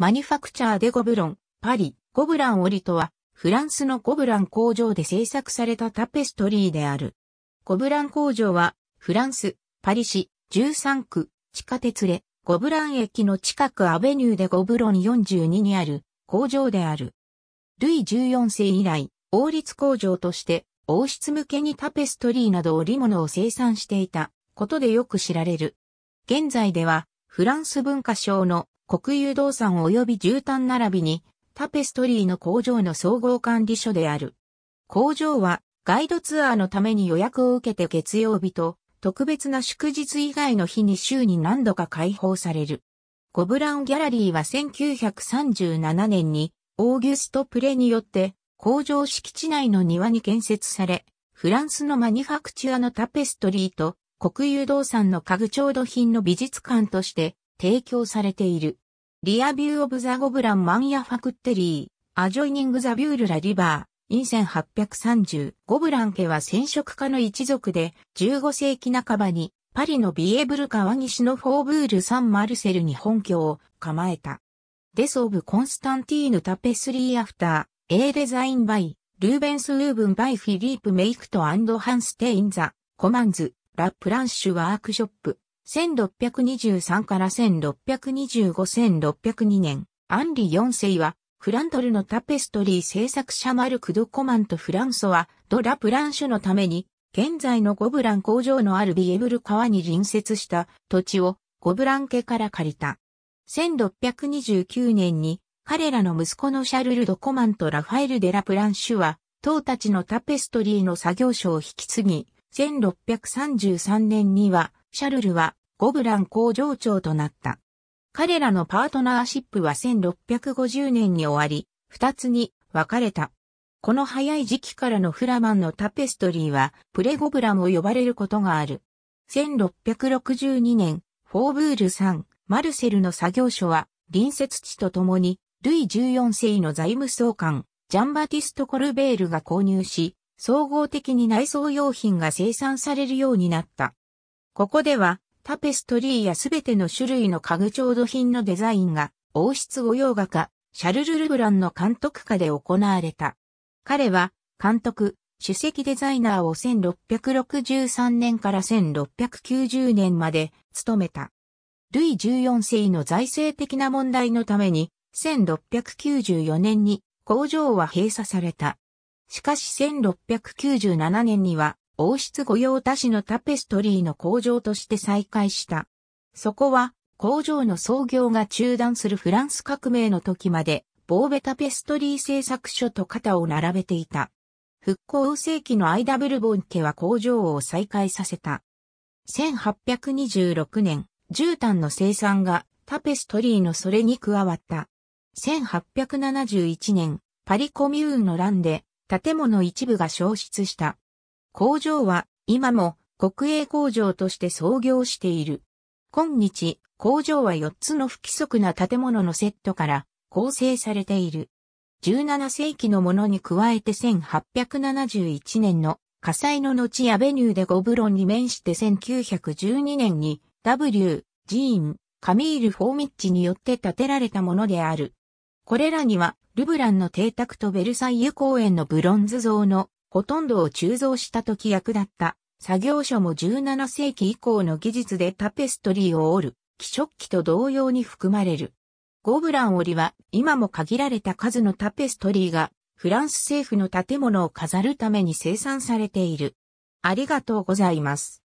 マニュファクチャーデゴブロン、パリ、ゴブラン織とは、フランスのゴブラン工場で製作されたタペストリーである。ゴブラン工場は、フランス、パリ市、13区、地下鉄で、ゴブラン駅の近くアベニューでゴブロン42にある工場である。ルイ14世以来、王立工場として、王室向けにタペストリーなど織物を生産していたことでよく知られる。現在では、フランス文化省の国有動産及び絨毯並びに、タペストリーの工場の総合管理所である。工場は、ガイドツアーのために予約を受けて月曜日と、特別な祝日以外の日に週に何度か開放される。ゴブラウンギャラリーは1937年に、オーギュスト・プレによって、工場敷地内の庭に建設され、フランスのマニファクチュアのタペストリーと国有動産の家具調度品の美術館として提供されている。リアビューオブザゴブランマンヤファクテリー、アジョイニングザビュールラリバー、イン1830、ゴブラン家は染色家の一族で、15世紀半ばに、パリのビエブル川西のフォーブール・サン・マルセルに本拠を構えた。デス・オブ・コンスタンティーヌ・タペスリー・アフター、エーデザイン・バイ、ルーベンス・ウーブン・バイ・フィリープ・メイクト・アンド・ハンステイン・ザ、コマンズ、ラ・プランシュ・ワークショップ。1623から1625、1602年、アンリ4世は、フランドルのタペストリー制作者マルク・ド・コマンとフランソは、ド・ラ・プランシュのために、現在のゴブラン工場のあるビエブル川に隣接した土地をゴブラン家から借りた。1629年に彼らの息子のシャルル・ド・コマンとラファエル・デ・ラ・プランシュは、党たちのタペストリーの作業所を引き継ぎ、1633年にはシャルルはゴブラン工場長となった。彼らのパートナーシップは1650年に終わり、二つに分かれた。この早い時期からのフラマンのタペストリーはプレゴブランを呼ばれることがある。1662年、フォーブール3、マルセルの作業所は隣接地とともに、ルイ14世の財務総監、ジャンバティスト・コルベールが購入し、総合的に内装用品が生産されるようになった。ここでは、タペストリーやすべての種類の家具調度品のデザインが、王室御用画家、シャルル・ルブランの監督下で行われた。彼は、監督、主席デザイナーを1663年から1690年まで務めた。ルイ14世の財政的な問題のために、1694年に工場は閉鎖された。しかし1697年には王室御用達のタペストリーの工場として再開した。そこは工場の創業が中断するフランス革命の時まで、ボーベタペストリー製作所と肩を並べていた。復興世紀のダブルボン家は工場を再開させた。1826年、絨毯の生産がタペストリーのそれに加わった。1871年、パリコミューンの乱で建物一部が消失した。工場は今も国営工場として創業している。今日、工場は4つの不規則な建物のセットから構成されている。17世紀のものに加えて1871年の火災の後アベニューでゴブロンに面して1912年に W、ジーン、カミール・フォーミッチによって建てられたものである。これらにはルブランの邸宅とベルサイユ公園のブロンズ像のほとんどを鋳造した時役立った作業所も17世紀以降の技術でタペストリーを織る気色器と同様に含まれる。ゴブラン織は今も限られた数のタペストリーがフランス政府の建物を飾るために生産されている。ありがとうございます。